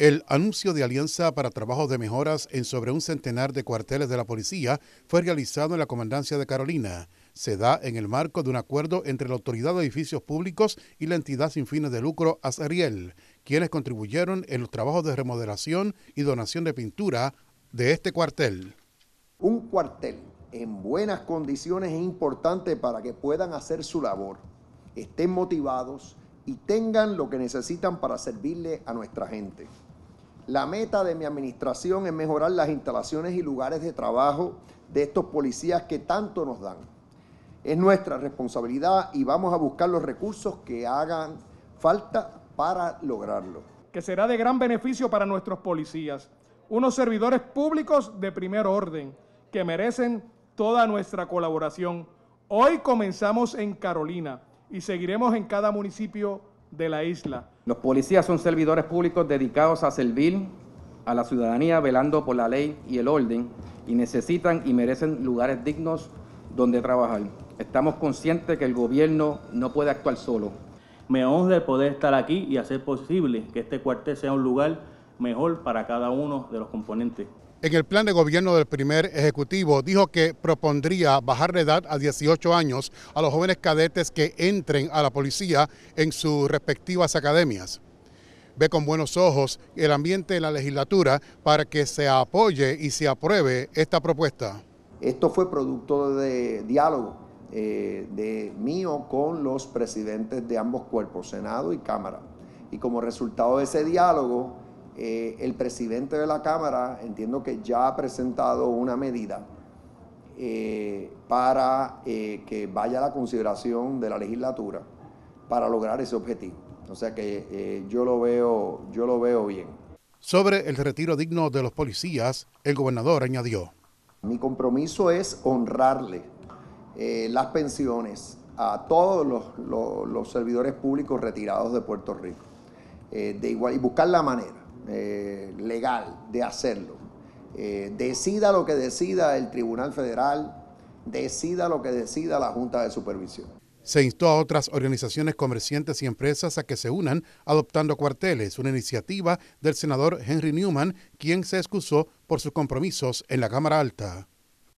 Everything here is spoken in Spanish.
El anuncio de alianza para trabajos de mejoras en sobre un centenar de cuarteles de la policía fue realizado en la Comandancia de Carolina. Se da en el marco de un acuerdo entre la Autoridad de Edificios Públicos y la entidad sin fines de lucro Azariel, quienes contribuyeron en los trabajos de remodelación y donación de pintura de este cuartel. Un cuartel en buenas condiciones es importante para que puedan hacer su labor, estén motivados, y tengan lo que necesitan para servirle a nuestra gente. La meta de mi administración es mejorar las instalaciones y lugares de trabajo de estos policías que tanto nos dan. Es nuestra responsabilidad y vamos a buscar los recursos que hagan falta para lograrlo. Que será de gran beneficio para nuestros policías, unos servidores públicos de primer orden que merecen toda nuestra colaboración. Hoy comenzamos en Carolina y seguiremos en cada municipio de la isla. Los policías son servidores públicos dedicados a servir a la ciudadanía velando por la ley y el orden y necesitan y merecen lugares dignos donde trabajar. Estamos conscientes que el gobierno no puede actuar solo. Me honra poder estar aquí y hacer posible que este cuartel sea un lugar mejor para cada uno de los componentes. En el plan de gobierno del primer ejecutivo dijo que propondría bajar la edad a 18 años a los jóvenes cadetes que entren a la policía en sus respectivas academias. Ve con buenos ojos el ambiente de la legislatura para que se apoye y se apruebe esta propuesta. Esto fue producto de diálogo eh, de mío con los presidentes de ambos cuerpos, Senado y Cámara. Y como resultado de ese diálogo, eh, el presidente de la Cámara entiendo que ya ha presentado una medida eh, para eh, que vaya a la consideración de la legislatura para lograr ese objetivo. O sea que yo, lo veo, yo lo veo bien. Sobre el retiro digno de los policías, el gobernador añadió. Mi compromiso es honrarle las pensiones a todos los, servidores públicos retirados de Puerto Rico. de igual y buscar la manera eh, legal de hacerlo. Eh, decida lo que decida el Tribunal Federal, decida lo que decida la Junta de Supervisión. Se instó a otras organizaciones comerciantes y empresas a que se unan adoptando cuarteles, una iniciativa del senador Henry Newman, quien se excusó por sus compromisos en la Cámara Alta.